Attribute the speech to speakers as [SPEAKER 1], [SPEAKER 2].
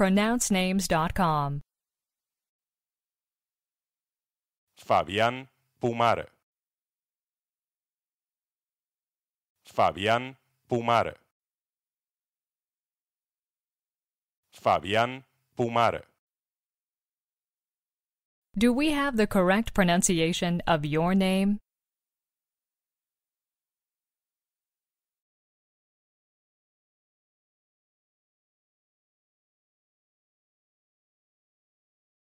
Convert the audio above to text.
[SPEAKER 1] pronouncenames.com.
[SPEAKER 2] Fabian Pumare. Fabian Pumare. Fabian Pumare.
[SPEAKER 1] Do we have the correct pronunciation of your name?